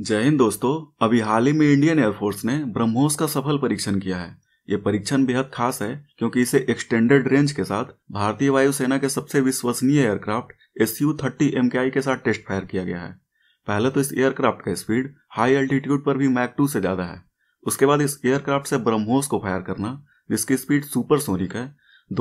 जय हिंद दोस्तों अभी हाल ही में इंडियन एयरफोर्स ने ब्रह्मोस का सफल परीक्षण किया है ये परीक्षण बेहद खास है क्योंकि इसे एक्सटेंडेड रेंज के साथ भारतीय वायुसेना के सबसे विश्वसनीय aircraft S U thirty M K I के साथ टेस्ट फायर किया गया है पहले तो इस एयरक्राफ्ट का स्पीड हाई एल्टीट्यूड पर भी मैक टू से ज्यादा है उसके बाद इस एयरक्राफ्ट से ब्रह्मोस को फायर करना जिसकी स्पीड सुपरसोनिक है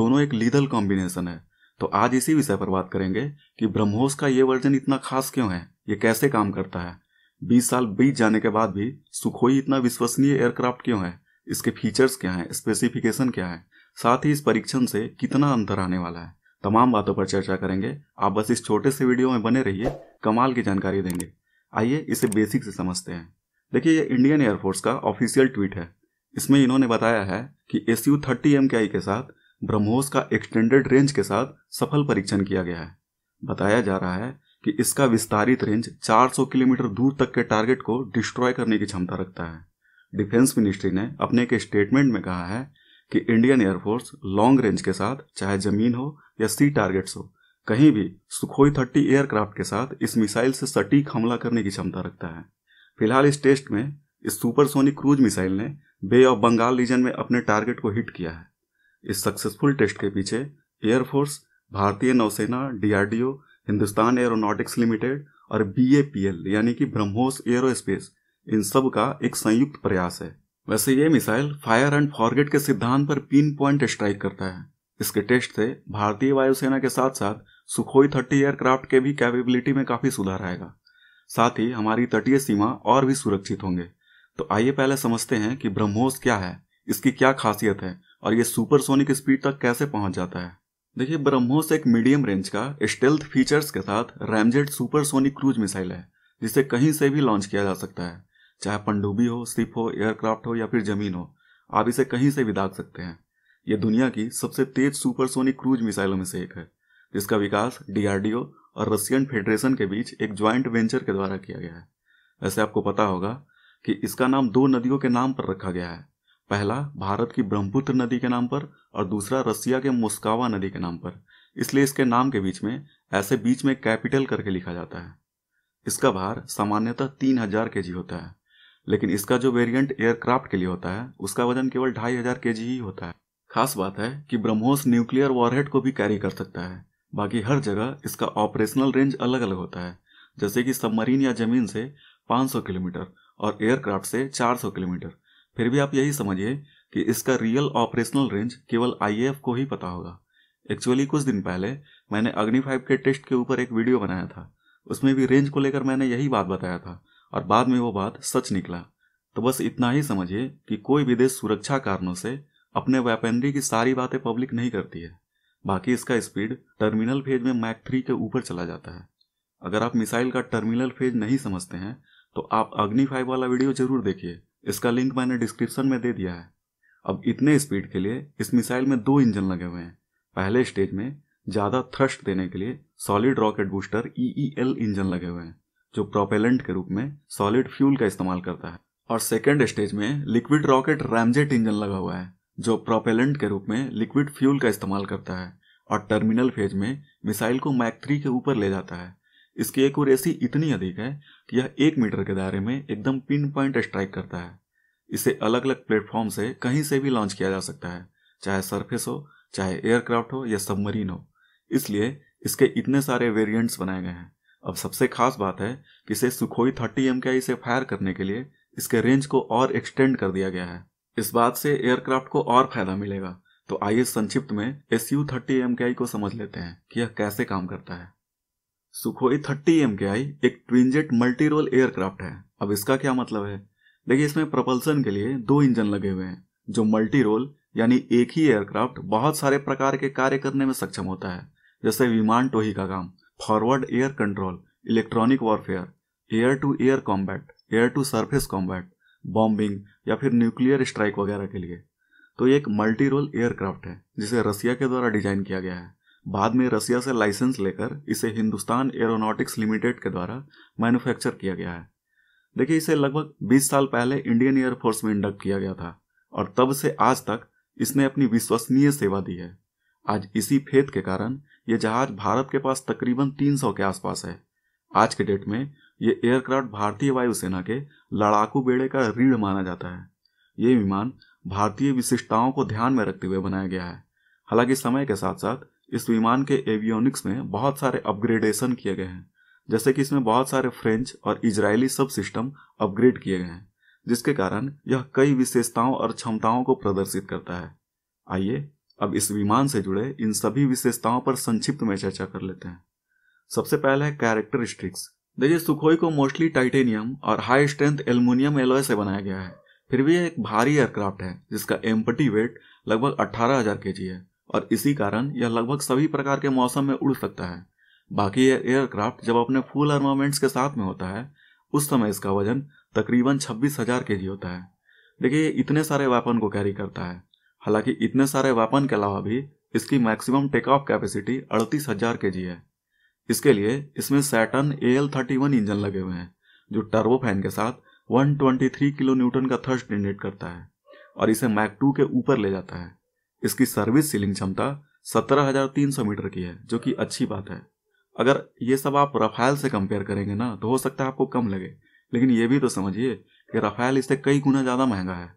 दोनों एक लीधल कॉम्बिनेशन है तो आज इसी विषय पर बात करेंगे कि ब्रह्मोस का ये वर्जन इतना खास क्यों है ये कैसे काम करता है 20 साल बीत जाने के बाद भी सुखोई इतना विश्वसनीय एयरक्राफ्ट क्यों है इसके फीचर्स क्या हैं स्पेसिफिकेशन क्या है साथ ही इस परीक्षण से कितना अंतर आने वाला है तमाम बातों पर चर्चा करेंगे आप बस इस छोटे से वीडियो में बने रहिए कमाल की जानकारी देंगे आइए इसे बेसिक से समझते हैं देखिए ये इंडियन एयरफोर्स का ऑफिशियल ट्वीट है इसमें इन्होंने बताया है कि एस यू थर्टी एम के साथ ब्रह्मोस का एक्सटेंडेड रेंज के साथ सफल परीक्षण किया गया है बताया जा रहा है कि इसका विस्तारित रेंज 400 किलोमीटर दूर तक के टारगेट को डिस्ट्रॉय करने की क्षमता रखता है डिफेंस मिनिस्ट्री ने अपने के स्टेटमेंट में कहा है कि इंडियन एयरफोर्स लॉन्ग रेंज के साथ चाहे जमीन हो या सी टारगेट्स हो कहीं भी सुखोई थर्टी एयरक्राफ्ट के साथ इस मिसाइल से सटीक हमला करने की क्षमता रखता है फिलहाल इस टेस्ट में इस सुपरसोनिक क्रूज मिसाइल ने बे ऑफ बंगाल रीजन में अपने टारगेट को हिट किया है इस सक्सेसफुल टेस्ट के पीछे एयरफोर्स भारतीय नौसेना डीआरडीओ हिंदुस्तान एरोनॉटिक्स लिमिटेड और एल यानी कि ब्रह्मोस एरोस्पेस इन सब का एक संयुक्त प्रयास है वैसे ये मिसाइल फायर एंड फॉरगेट के सिद्धांत पर पिन पॉइंट स्ट्राइक करता है इसके टेस्ट से भारतीय वायुसेना के साथ साथ सुखोई थर्टी एयरक्राफ्ट के भी कैपेबिलिटी में काफी सुधार आएगा साथ ही हमारी तटीय सीमा और भी सुरक्षित होंगे तो आइए पहले समझते हैं कि ब्रह्मोस क्या है इसकी क्या खासियत है और ये सुपरसोनिक स्पीड तक कैसे पहुंच जाता है देखिए ब्रह्मोस एक मीडियम रेंज का स्टेल्थ फीचर्स के साथ रैमजेट सुपरसोनिक क्रूज मिसाइल है जिसे कहीं से भी लॉन्च किया जा सकता है चाहे पनडुब्बी हो सिप हो एयरक्राफ्ट हो या फिर जमीन हो आप इसे कहीं से भी दाग सकते हैं यह दुनिया की सबसे तेज सुपरसोनिक क्रूज मिसाइलों में से एक है जिसका विकास डीआरडीओ और रशियन फेडरेशन के बीच एक ज्वाइंट वेंचर के द्वारा किया गया है ऐसे आपको पता होगा कि इसका नाम दो नदियों के नाम पर रखा गया है पहला भारत की ब्रह्मपुत्र नदी के नाम पर और दूसरा रसिया के मुस्कावा नदी के नाम पर इसलिए इसके नाम के बीच में ऐसे बीच में कैपिटल करके लिखा जाता है इसका भार सामान्यतः तीन हजार के होता है लेकिन इसका जो वेरिएंट एयरक्राफ्ट के लिए होता है उसका वजन केवल ढाई हजार के ही होता है खास बात है कि ब्रह्मोस न्यूक्लियर वॉरहेड को भी कैरी कर सकता है बाकी हर जगह इसका ऑपरेशनल रेंज अलग अलग होता है जैसे कि सबमरीन या जमीन से 500 किलोमीटर और एयरक्राफ्ट से 400 किलोमीटर फिर भी आप यही समझिए कि इसका रियल ऑपरेशनल रेंज केवल आई को ही पता होगा एक्चुअली कुछ दिन पहले मैंने अग्नि फाइव के टेस्ट के ऊपर एक वीडियो बनाया था उसमें भी रेंज को लेकर मैंने यही बात बताया था और बाद में वो बात सच निकला तो बस इतना ही समझिए कि कोई भी देश सुरक्षा कारणों से अपने वेपनरी की सारी बातें पब्लिक नहीं करती है बाकी इसका स्पीड टर्मिनल फेज में मैक थ्री के ऊपर चला जाता है अगर आप मिसाइल का टर्मिनल फेज नहीं समझते हैं तो आप अग्नि फाइव वाला वीडियो जरूर देखिए इसका लिंक मैंने डिस्क्रिप्शन में दे दिया है अब इतने स्पीड के लिए इस मिसाइल में दो इंजन लगे हुए हैं पहले स्टेज में ज़्यादा थ्रस्ट देने के लिए सॉलिड रॉकेट बूस्टर ईईएल e e इंजन लगे हुए हैं जो प्रोपेलेंट के रूप में सॉलिड फ्यूल का इस्तेमाल करता है और सेकेंड स्टेज में लिक्विड रॉकेट रैमजेट इंजन लगा हुआ है जो प्रोपेलेंट के रूप में लिक्विड फ्यूल का इस्तेमाल करता है और टर्मिनल फेज में मिसाइल को मैक थ्री के ऊपर ले जाता है इसकी एक और ऐसी इतनी अधिक है कि यह एक मीटर के दायरे में एकदम पिन पॉइंट स्ट्राइक करता है इसे अलग अलग प्लेटफॉर्म से कहीं से भी लॉन्च किया जा सकता है चाहे सरफेस हो चाहे एयरक्राफ्ट हो या सबमरीन हो इसलिए इसके इतने सारे वेरियंट्स बनाए गए हैं अब सबसे खास बात है कि इसे सुखोई थर्टी एम से फायर करने के लिए इसके रेंज को और एक्सटेंड कर दिया गया है इस बात से एयरक्राफ्ट को और फायदा मिलेगा तो आइए संक्षिप्त में एस यू थर्टी एम को समझ लेते हैं कि यह कैसे काम करता है सुखोई थर्टी एम के आई एक ट्विनजेट मल्टी रोल एयरक्राफ्ट है अब इसका क्या मतलब है देखिए इसमें प्रपल्सन के लिए दो इंजन लगे हुए हैं जो मल्टी रोल यानी एक ही एयरक्राफ्ट बहुत सारे प्रकार के कार्य करने में सक्षम होता है जैसे विमान टोही का काम forward air control electronic warfare air to air combat air to surface combat bombing या फिर न्यूक्लियर स्ट्राइक वगैरह के लिए तो ये एक मल्टी रोल एयरक्राफ्ट है जिसे रसिया के द्वारा डिजाइन किया गया है बाद में रसिया से लाइसेंस लेकर इसे हिंदुस्तान एरोनॉटिक्स लिमिटेड के द्वारा मैन्युफैक्चर किया गया है देखिए इसे लगभग 20 साल पहले इंडियन एयरफोर्स में इंडक्ट किया गया था और तब से आज तक इसने अपनी विश्वसनीय सेवा दी है आज इसी फेद के कारण ये जहाज भारत के पास तकरीबन 300 के आसपास है आज के डेट में ये एयरक्राफ्ट भारतीय वायुसेना के लड़ाकू बेड़े का रीढ़ माना जाता है ये विमान भारतीय विशिष्टताओं को ध्यान में रखते हुए बनाया गया है हालांकि समय के साथ साथ इस विमान के एवियोनिक्स में बहुत सारे अपग्रेडेशन किए गए हैं जैसे कि इसमें बहुत सारे फ्रेंच और इजरायली सब सिस्टम अपग्रेड किए गए हैं जिसके कारण यह कई विशेषताओं और क्षमताओं को प्रदर्शित करता है आइए अब इस विमान से जुड़े इन सभी विशेषताओं पर संक्षिप्त में चर्चा कर लेते हैं सबसे पहला है कैरेक्टरिस्टिक्स देखिए सुखोई को मोस्टली टाइटेनियम और हाई स्ट्रेंथ एल्यूमिनियम एलोय से बनाया गया है फिर भी यह एक भारी एयरक्राफ्ट है जिसका एम्पटी वेट लगभग अठारह हज़ार के जी है और इसी कारण यह लगभग सभी प्रकार के मौसम में उड़ सकता है बाकी यह एयरक्राफ्ट जब अपने फुल आर्मामेंट्स के साथ में होता है उस समय इसका वजन तकरीबन छब्बीस हजार के जी होता है देखिए इतने सारे वेपन को कैरी करता है हालांकि इतने सारे वेपन के अलावा भी इसकी मैक्सिमम टेक ऑफ कैपेसिटी अड़तीस हजार के जी है इसके लिए इसमें Saturn A L thirty one engine लगे हुए हैं जो टर्बो फैन के साथ 123 किलो न्यूटन का थर्स्ट जनरेट करता है और इसे मैक टू के ऊपर ले जाता है इसकी सर्विस सीलिंग क्षमता 17,300 मीटर की है जो कि अच्छी बात है अगर ये सब आप रफाइल से कंपेयर करेंगे ना तो हो सकता है आपको कम लगे लेकिन ये भी तो समझिए कि रफाइल इससे कई गुना ज़्यादा महंगा है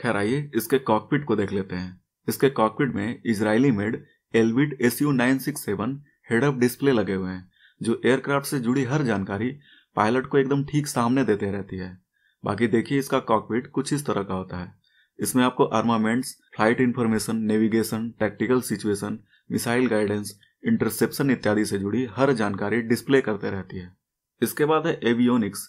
खैर आइए इसके कॉकपिट को देख लेते हैं इसके कॉकपिट में Israeli made Elbit S U nine six seven head up display लगे हुए हैं जो एयरक्राफ्ट से जुड़ी हर जानकारी पायलट को एकदम ठीक सामने देते रहती है बाकी देखिए इसका कॉकपिट कुछ इस तरह का होता है इसमें आपको armaments flight information navigation tactical situation missile guidance interception इत्यादि से जुड़ी हर जानकारी डिस्प्ले करते रहती है इसके बाद है एवियोनिक्स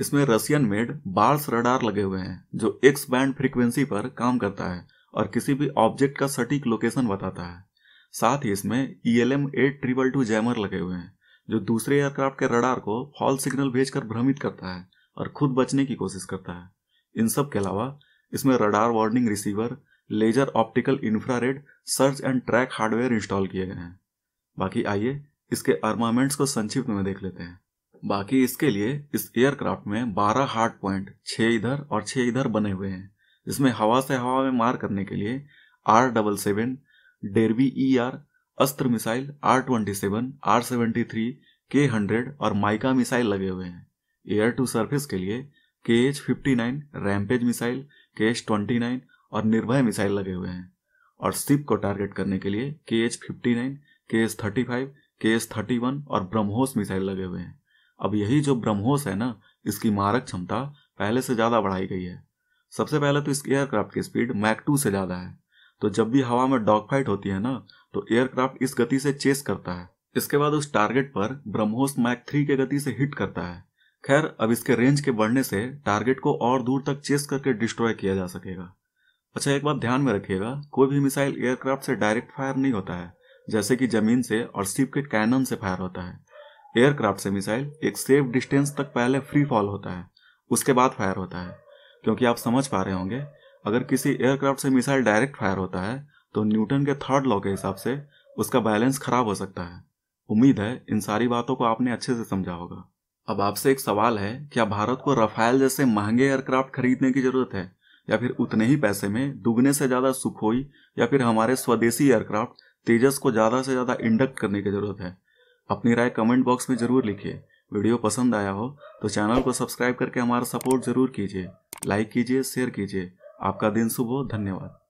इसमें रशियन मेड बार्स रडार लगे हुए हैं जो एक्स बैंड फ्रीक्वेंसी पर काम करता है और किसी भी ऑब्जेक्ट का सटीक लोकेशन बताता है साथ ही इसमें E L M eight triple two jammer लगे हुए हैं जो दूसरे एयरक्राफ्ट के रडार को फॉल सिग्नल भेजकर भ्रमित करता है और खुद बचने की कोशिश करता है इन सब के अलावा इसमें radar warning receiver laser optical infrared search and track hardware install किए गए हैं बाकी आइए इसके आर्मामेंट्स को संक्षिप्त में देख लेते हैं बाकी इसके लिए इस एयरक्राफ्ट में 12 हार्ड पॉइंट 6 इधर और 6 इधर बने हुए हैं जिसमें हवा से हवा में मार करने के लिए R double seven Derby E R Astra missile R twenty seven R seventy three K hundred और माइका मिसाइल लगे हुए हैं एयर टू सरफेस के लिए K H fifty nine rampage missile K H twenty nine और निर्भय मिसाइल लगे हुए हैं और सिप को टारगेट करने के लिए K H fifty nine K H thirty five K S thirty one और ब्रह्मोस मिसाइल लगे हुए हैं अब यही जो ब्रह्मोस है ना इसकी मारक क्षमता पहले से ज़्यादा बढ़ाई गई है सबसे पहले तो इस एयरक्राफ्ट की स्पीड मैक टू से ज़्यादा है तो जब भी हवा में डॉग फाइट होती है ना तो एयरक्राफ्ट इस गति से चेस करता है इसके बाद उस टारगेट पर ब्रह्मोस मैक थ्री के गति से हिट करता है खैर अब इसके रेंज के बढ़ने से टारगेट को और दूर तक चेस करके डिस्ट्रॉय किया जा सकेगा अच्छा एक बात ध्यान में रखिएगा कोई भी मिसाइल एयरक्राफ्ट से डायरेक्ट फायर नहीं होता है जैसे कि जमीन से और सिप के कैनन से फायर होता है एयरक्राफ्ट से मिसाइल एक सेफ डिस्टेंस तक पहले फ्री फॉल होता है उसके बाद फायर होता है क्योंकि आप समझ पा रहे होंगे अगर किसी एयरक्राफ्ट से मिसाइल डायरेक्ट फायर होता है तो न्यूटन के थर्ड लॉ के हिसाब से उसका बैलेंस खराब हो सकता है उम्मीद है इन सारी बातों को आपने अच्छे से समझा होगा अब आपसे एक सवाल है क्या भारत को रफाल जैसे महंगे एयरक्राफ्ट खरीदने की जरूरत है या फिर उतने ही पैसे में दुगने से ज्यादा सुखोई या फिर हमारे स्वदेशी एयरक्राफ्ट तेजस को ज्यादा से ज्यादा इंडक्ट करने की जरूरत है अपनी राय कमेंट बॉक्स में जरूर लिखिए वीडियो पसंद आया हो तो चैनल को सब्सक्राइब करके हमारा सपोर्ट जरूर कीजिए लाइक कीजिए शेयर कीजिए आपका दिन शुभ हो धन्यवाद